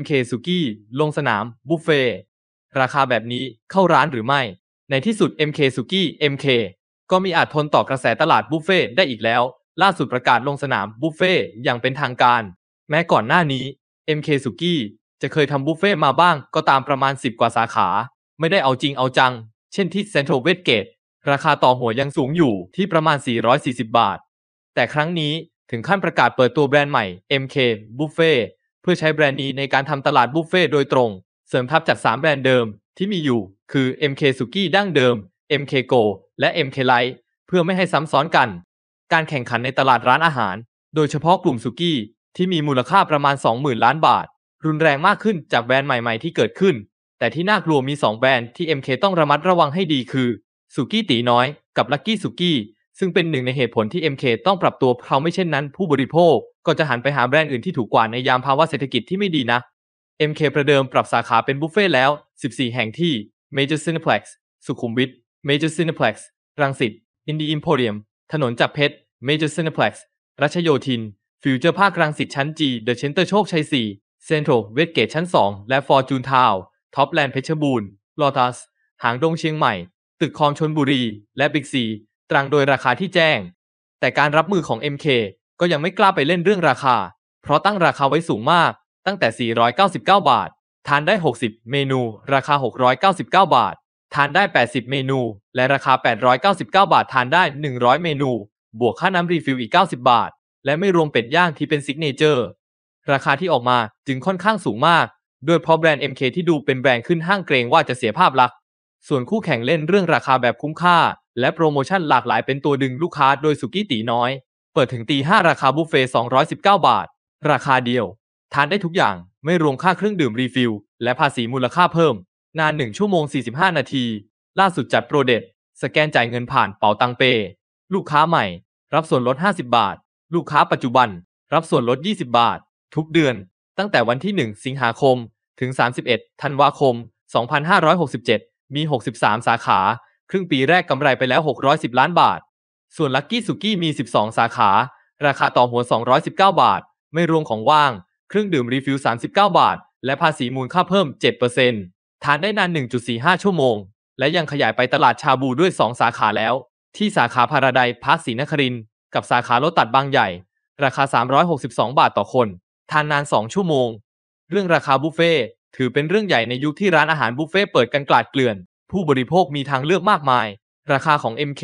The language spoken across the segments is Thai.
MK s ุก i ลงสนาม บุฟเฟ่ราคาแบบนี้เข้าร้านหรือไม่ ในที่สุด MK s ุก i MK ก็มีอาจทนต่อกระแสตลาดบุฟเฟ่ได้อีกแล้ว ล่าสุดประกาศลงสนาม บุฟเฟ่อย่างเป็นทางการ แม้ก่อนหน้านี้ MK s ุก i จะเคยทำบุฟเฟ่มาบ้างก็ตามประมาณ 10 กว่าสาขา ไม่ได้เอาจริงเอาจัง เช่นที่เซ็นทรัลเวสเกตราคาต่อหัวยังสูงอยู่ที่ประมาณ 440 บาท แต่ครั้งนี้ถึงขั้นประกาศเปิดตัวแบรนด์ใหม่ MK Buffet พื่อใช้แบรนด์นี้ในการทำตลาดบุฟเฟ่โดยตรง เสริมทับจาก 3 แบรนด์เดิมที่มีอยู่ คือ MK Suki ดั้งเดิม MK Go และ MK Light เพื่อไม่ให้ซ้ำซ้อนกัน การแข่งขันในตลาดร้านอาหาร โดยเฉพาะกลุ่มสุกี้ที่มีมูลค่าประมาณ 20,000 ล้านบาท รุนแรงมากขึ้นจากแบรนด์ใหม่ๆที่เกิดขึ้น แต่ที่น่ากลัวมี 2 แบรนด์ที่ MK ต้องระมัดระวังให้ดีคือสุกี้ตีน้อย กับลักกี้สุกี้ซึ่งเป็นหนึ่งในเหตุผลที่ MK ต้องปรับตัวเขาไม่เช่นนั้นผู้บริโภคก็จะหันไปหาแบรนด์อื่นที่ถูกกว่าในยามภาวะเศรษฐกิจที่ไม่ดีนะ MK ประเดิมปรับสาขาเป็นบุฟเฟ่แล้ว 14 แห่งที่ Major Cineplex สุขุมวิท Major Cineplex รังสิต Indie Emporium ถนนจักรเพชร Major Cineplex รัชโยธิน ฟิวเจอร์ภาครังสิตชั้น G t เดอะเชนเตอร์โชคชัย4เซ็นทรัลเวสเกตชั้น 2 และฟอร์จูนทาวท็อปแลนด์เพชรบูรณ์ลอตัส หางดงเชียงใหม่ ตึกคอมชนบุรี และบิ๊กซีตรังโดยราคาที่แจ้ง แต่การรับมือของ MK ก็ยังไม่กล้าไปเล่นเรื่องราคา เพราะตั้งราคาไว้สูงมาก ตั้งแต่ 499 บาท ทานได้ 60 เมนู ราคา 699 บาท ทานได้ 80 เมนู และราคา 899 บาท ทานได้ 100 เมนู บวกค่าน้ำรีฟิลอีก 90 บาท และไม่รวมเป็ดย่างที่เป็นซิกเนเจอร์ ราคาที่ออกมาจึงค่อนข้างสูงมาก ด้วยเพราะแบรนด์ MK ที่ดูเป็นแบรนด์ขึ้นห้างเกรงว่าจะเสียภาพลักษณ์ ส่วนคู่แข่งเล่นเรื่องราคาแบบคุ้มค่าและโปรโมชั่นหลากหลายเป็นตัวดึงลูกค้าโดยสุกี้ตีน้อย เปิดถึงตีห้าราคาบุฟเฟ่219 บาท ราคาเดียว ทานได้ทุกอย่างไม่รวมค่าเครื่องดื่มรีฟิลและภาษีมูลค่าเพิ่ม นาน 1 ชั่วโมง 45 นาที ล่าสุดจัดโปรเด็ดสแกนจ่ายเงินผ่านเป๋าตังเป ลูกค้าใหม่ รับส่วนลด 50 บาท ลูกค้าปัจจุบัน รับส่วนลด 20 บาท ทุกเดือน ตั้งแต่วันที่ 1 สิงหาคมถึง 31ธันวาคม 2567 มี 63 สาขาครึ่งปีแรกกำไรไปแล้ว 610 ล้านบาท ส่วนลักกี้สุกี้มี 12 สาขา ราคาต่อหัว 219 บาท ไม่รวมของว่าง เครื่องดื่มรีฟิล39 บาท และภาษีมูลค่าเพิ่ม 7%ทานได้นาน 1.45 ชั่วโมง และยังขยายไปตลาดชาบูด้วย 2 สาขาแล้ว ที่สาขาพาราไดพาร์คศรีนคริน กับสาขาลถตัดบางใหญ่ ราคา 362 บาทต่อคน ทานนาน 2 ชั่วโมง เรื่องราคาบุฟเฟ่ถือเป็นเรื่องใหญ่ในยุคที่ร้านอาหารบุฟเฟ่เปิดกันกลาดเกลื่อนผู้บริโภคมีทางเลือกมากมาย ราคาของ MK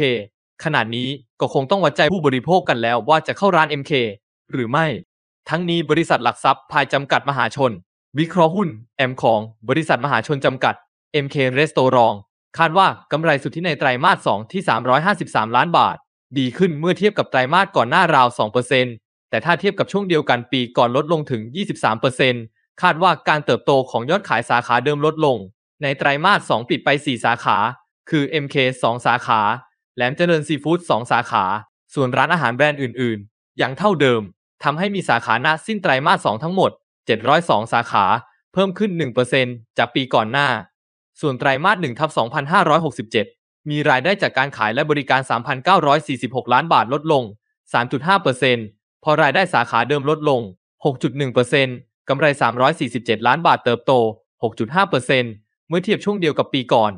ขนาดนี้ก็คงต้องวัดใจผู้บริโภคกันแล้วว่าจะเข้าร้าน MK หรือไม่ ทั้งนี้บริษัทหลักทรัพย์ภายจำกัดมหาชน วิเคราะห์หุ้นแอมของบริษัทมหาชนจำกัด MK Restaurant คาดว่ากำไรสุทธิในไตรามาส 2 ที่ 353 ล้านบาท ดีขึ้นเมื่อเทียบกับไตรามาสก่อนหน้าราว 2%แต่ถ้าเทียบกับช่วงเดียวกันปีก่อนลดลงถึง 23%คาดว่าการเติบโตของยอดขายสาขาเดิมลดลงในไตรามาส 2 ปิดไป 4 สาขา คือ MK 2 สาขา แหลมเจริญซีฟู้ด 2 สาขา ส่วนร้านอาหารแบรนด์อื่นๆ อย่างเท่าเดิม ทำให้มีสาขาณสิ้นไตรามาส 2 ทั้งหมด 702 สาขา เพิ่มขึ้น 1%จากปีก่อนหน้า ส่วนไตรามาส1ทับ2567 มีรายได้จากการขายและบริการ 3,946 ล้านบาทลดลง 3.5%พอรายได้สาขาเดิมลดลง 6.1%กำไร 347 ล้านบาทเติบโต 6.5%เมื่อเทียบช่วงเดียวกับปีก่อน